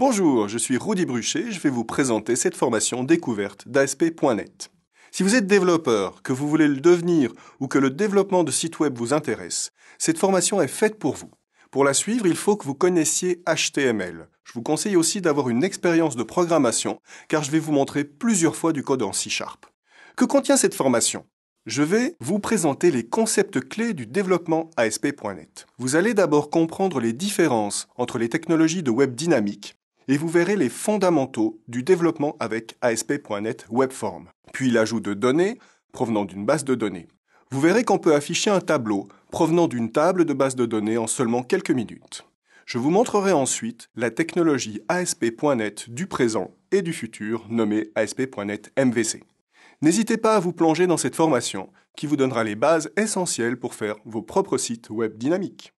Bonjour, je suis Rudy Bruchet, je vais vous présenter cette formation découverte d'ASP.NET. Si vous êtes développeur, que vous voulez le devenir ou que le développement de sites web vous intéresse, cette formation est faite pour vous. Pour la suivre, il faut que vous connaissiez HTML. Je vous conseille aussi d'avoir une expérience de programmation, car je vais vous montrer plusieurs fois du code en C Sharp. Que contient cette formation je vais vous présenter les concepts clés du développement ASP.NET. Vous allez d'abord comprendre les différences entre les technologies de web dynamique et vous verrez les fondamentaux du développement avec ASP.NET Webform, puis l'ajout de données provenant d'une base de données. Vous verrez qu'on peut afficher un tableau provenant d'une table de base de données en seulement quelques minutes. Je vous montrerai ensuite la technologie ASP.NET du présent et du futur nommée ASP.NET MVC. N'hésitez pas à vous plonger dans cette formation qui vous donnera les bases essentielles pour faire vos propres sites web dynamiques.